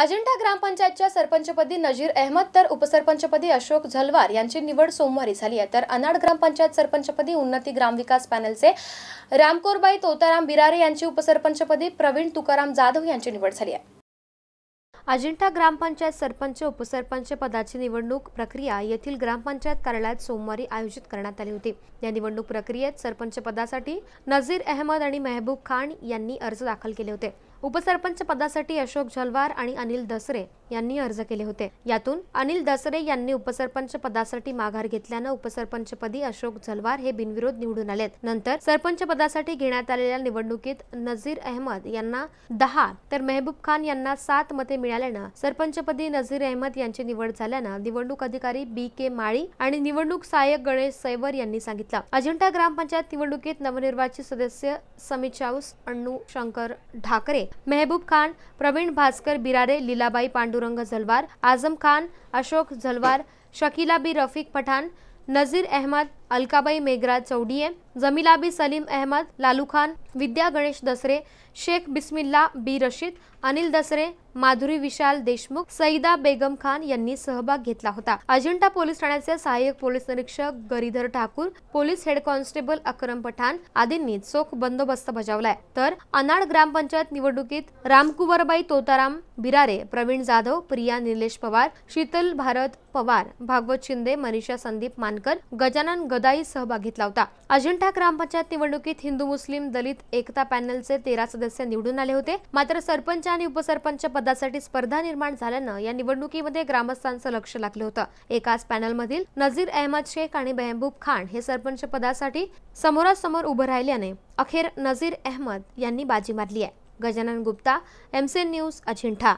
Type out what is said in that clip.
अजिंठा ग्रामपंचायतच्या सरपंचपदी नजीर अहमद तर उपसरपंचपदी अशोक झलवार यांची निवड सोमवारी झाली आहे तर अनाड ग्रामपंचायत सरपंचपदी उन्नती ग्रामविकास पॅनलचे रामकोरबाई तोताराम बिरारे यांची उपसरपंचपदी प्रवीण तुकाराम जाधव यांची निवड झाली आहे अजिंठा ग्रामपंचायत सरपंच उपसरपंच पदाची निवडणूक प्रक्रिया येथील ग्रामपंचायत कार्यालयात सोमवारी आयोजित करण्यात आली होती या निवडणूक प्रक्रियेत सरपंच पदासाठी नजीर अहमद आणि मेहबूब खान यांनी अर्ज दाखल केले होते उपसरपंच पदासाठी अशोक झलवार आणि अनिल दसरे यांनी अर्ज केले होते यातून अनिल दसरे यांनी उपसरपंच पदासाठी माघार घेतल्यानं उपसरपंचपदी अशोक झलवार हे बिनविरोध निवडून आलेत नंतर सरपंच पदासाठी घेण्यात आलेल्या निवडणुकीत नजीर अहमद यांना दहा तर मेहबूब खान यांना सात मते मिळाल्यानं सरपंचपदी नझीर अहमद यांची निवड झाल्यानं निवडणूक अधिकारी बी के माळी आणि निवडणूक सहाय्यक गणेश सैवर यांनी सांगितलं अजिंठा ग्रामपंचायत निवडणुकीत नवनिर्वाचित सदस्य समीचाऊस चाऊस अण्णू शंकर ढाकरे मेहबूब खान प्रवीण भास्कर बिरारे लीलाबाई पांडू चतुरंग झलवार आजम खान अशोक झलवार शकीला बी रफीक पठान, नजीर अहमद अलकाबाई मेघराज चौडीये जमीलाबी सलीम अहमद लालू खान विद्या गणेश दसरे शेख बिस्मिल्ला बी रशीद अनिल दसरे माधुरी विशाल देशमुख सईदा बेगम खान यांनी सहभाग घेतला होता अजिंठा पोलीस ठाण्याचे सहाय्यक पोलीस निरीक्षक Giridhar Thakur police head constable Akram Pathan आदींनी चोख बंदोबस्त बजावलाय तर अनाड ग्रामपंचायत निवडणुकीत रामकुवरबाई तोताराम बिरारे प्रवीण जाधव प्रिया निलेश पवार शीतल भारत पवार भागवत शिंदे मनीषा संदीप मानकर गजानन गदाई सहभाग घेतला होता अजिंठा ग्रामपंचायत निवडणुकीत हिंदू मुस्लिम दलित एकता पॅनलचे तेरा सदस्य निवडून आले होते मात्र सरपंच आणि उपसरपंच पदासाठी स्पर्धा निर्माण झाल्यानं या निवडणुकीमध्ये ग्रामस्थांचं लक्ष लागलं होतं एकाच पॅनलमधील नजीर अहमद शेख आणि मेहबूब खान हे सरपंच पदासाठी समोरासमोर उभं राहिल्याने अखेर नजीर अहमद यांनी बाजी मारली आहे गजानन गुप्ता एमसीएन न्यूज अजिंठा